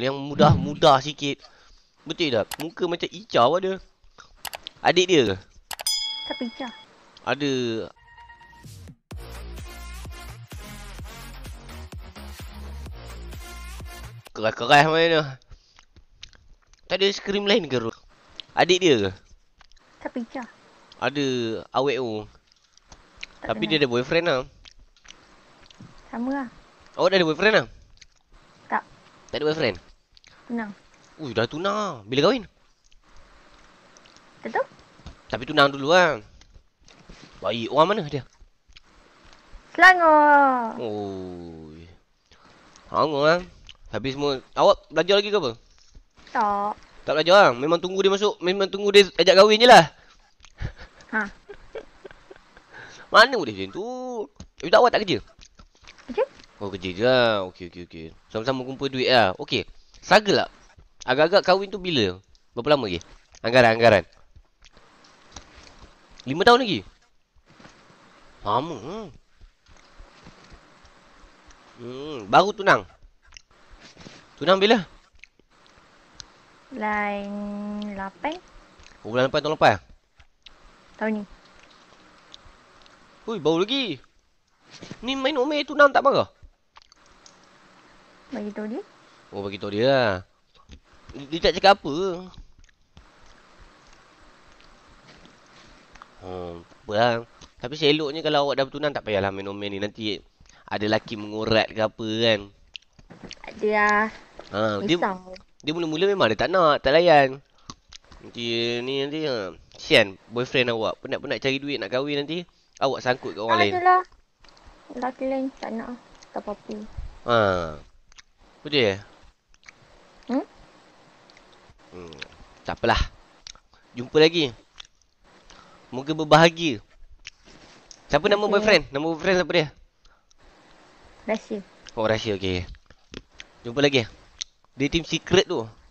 Yang mudah-mudah sikit Betul tak? Muka macam Icau ada Adik dia ke? Tak Icau Ada Keras-keras macam mana? Tak ada skrim lain ke? Adik dia ke? Tak Icau Ada awet tu Tapi dia ada boyfriend lah Sama lah Awak dah ada boyfriend lah? Tak Tak ada boyfriend? Tunang. Ui, dah tunang. Bila kahwin? Tak Tapi tunang dulu lah. Baik. Orang mana dia? Selangor. Ui. Selangor. lah. Habis semua. Awak belajar lagi ke apa? Tak. Tak belajar lah. Memang tunggu dia masuk. Memang tunggu dia ajak kahwin je lah. Ha. Mana boleh macam tu? Tapi tak awak tak kerja? Kerja. Oh, kerja je lah. Okey, okey, okey. Sama-sama kumpul duit lah. Okey. Saga lah. Agak-agak kahwin tu bila? Berapa lama lagi? Anggaran, anggaran. Lima tahun lagi? Lama. Hmm, hmm baru tunang. Tunang bila? Lain lapan. Oh, bulan lapan tahun lepas? Tahun ni. Hui, baru lagi. Ni main omeh tunang tak marah? Bagi tahu dia. Oh, bagi tahu dia lah. Dia tak cakap apa. Hmm, bang. Lah. Tapi seloknya kalau awak dah bertunang tak payahlah minum ni nanti ada laki mengurat ke apa kan. Ada ah. Ha, dia dia mula-mula memang dia tak nak, tak layan. Nanti ni nanti ha. Sian, boyfriend awak penat-penat cari duit nak kahwin nanti awak sangkut kat orang tak lain. Adalah. Laki lain tak nak. Tak apa-apa. Ha. Betul ya? Hmm, tak apalah. Jumpa lagi. Moga berbahagia. Siapa nama boyfriend? Nama boyfriend siapa dia? Rahsia. Oh, Rahsia. Okay. Jumpa lagi. Dia team secret tu.